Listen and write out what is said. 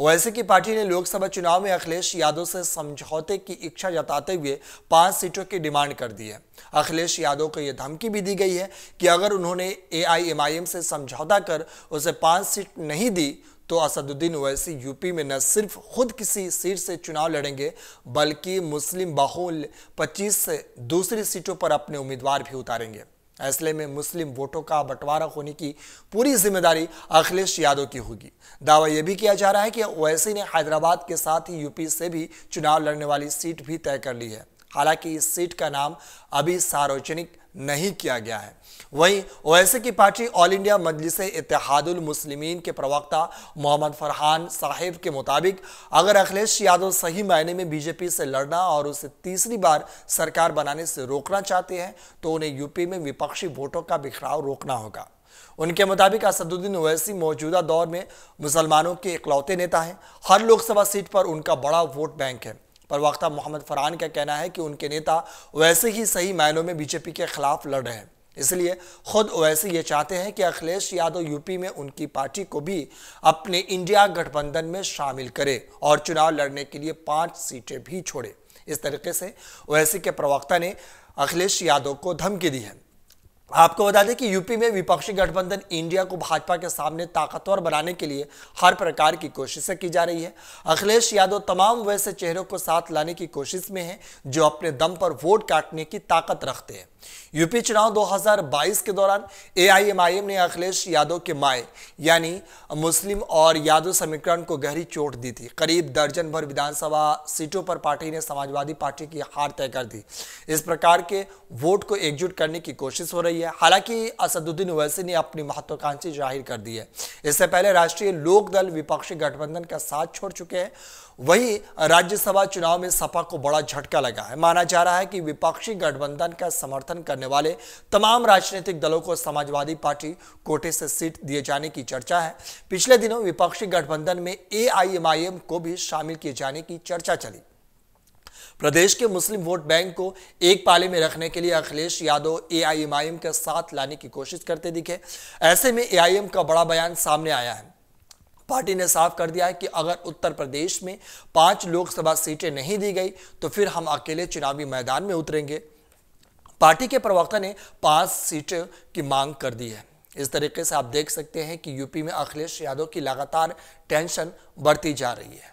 ओवैसी की पार्टी ने लोकसभा चुनाव में अखिलेश यादव से समझौते की इच्छा जताते हुए पांच सीटों की डिमांड कर दी है अखिलेश यादव को यह धमकी भी दी गई है कि अगर उन्होंने एआईएमआईएम से समझौता कर उसे पांच सीट नहीं दी तो असदुद्दीन ओवैसी यूपी में न सिर्फ खुद किसी सीट से चुनाव लड़ेंगे बल्कि मुस्लिम बहुल पच्चीस से दूसरी सीटों पर अपने उम्मीदवार भी उतारेंगे ऐसले में मुस्लिम वोटों का बंटवारा होने की पूरी जिम्मेदारी अखिलेश यादव की होगी दावा यह भी किया जा रहा है कि ओवैसी ने हैदराबाद के साथ ही यूपी से भी चुनाव लड़ने वाली सीट भी तय कर ली है हालांकि इस सीट का नाम अभी सार्वजनिक नहीं किया गया है वहीं ओवैसी की party All India Majlis Ittehadul Muslimeen के प्रवक्ता मोहम्मद फरहान साहिब के मुताबिक अगर अखिलेश यादव सही मायने में बीजेपी से लड़ना और उसे तीसरी बार सरकार बनाने से रोकना चाहते हैं तो उन्हें यूपी में विपक्षी वोटों का बिखराव रोकना होगा उनके मुताबिक असदुद्दीन ओवैसी मौजूदा दौर में मुसलमानों के इकलौते नेता हैं हर लोकसभा सीट पर उनका बड़ा वोट बैंक है प्रवक्ता मोहम्मद फरहान का कहना है कि उनके नेता वैसे ही सही मायनों में बीजेपी के खिलाफ लड़ रहे हैं इसलिए खुद वैसे ये चाहते हैं कि अखिलेश यादव यूपी में उनकी पार्टी को भी अपने इंडिया गठबंधन में शामिल करे और चुनाव लड़ने के लिए पांच सीटें भी छोड़े इस तरीके से ओवैसी के प्रवक्ता ने अखिलेश यादव को धमकी दी है आपको बता दें कि यूपी में विपक्षी गठबंधन इंडिया को भाजपा के सामने ताकतवर बनाने के लिए हर प्रकार की कोशिशें की जा रही है अखिलेश यादव तमाम वैसे चेहरों को साथ लाने की कोशिश में हैं जो अपने दम पर वोट काटने की ताकत रखते हैं यूपी चुनाव 2022 के दौरान एआईएमआईएम ने अखिलेश यादव के माए यानी मुस्लिम और यादव समीकरण को गहरी चोट दी थी करीब दर्जन भर विधानसभा सीटों पर पार्टी ने समाजवादी पार्टी की हार तय कर दी इस प्रकार के वोट को एकजुट करने की कोशिश हो रही रही है हालांकि असदुद्दीन ओवैसी ने अपनी महत्वाकांक्षी जाहिर कर दी है इससे पहले राष्ट्रीय लोक दल विपक्षी गठबंधन का साथ छोड़ चुके हैं वहीं राज्यसभा चुनाव में सपा को बड़ा झटका लगा है माना जा रहा है कि विपक्षी गठबंधन का समर्थन करने वाले तमाम राजनीतिक दलों को समाजवादी पार्टी कोटे से सीट दिए जाने की चर्चा है पिछले दिनों विपक्षी गठबंधन में एआईएमआईएम को भी शामिल किए जाने की चर्चा चली प्रदेश के मुस्लिम वोट बैंक को एक पाले में रखने के लिए अखिलेश यादव एआईएमआईएम के साथ लाने की कोशिश करते दिखे ऐसे में एआईएम का बड़ा बयान सामने आया है पार्टी ने साफ कर दिया है कि अगर उत्तर प्रदेश में पांच लोकसभा सीटें नहीं दी गई तो फिर हम अकेले चुनावी मैदान में उतरेंगे पार्टी के प्रवक्ता ने पांच सीटें की मांग कर दी है इस तरीके से आप देख सकते हैं कि यूपी में अखिलेश यादव की लगातार टेंशन बढ़ती जा रही है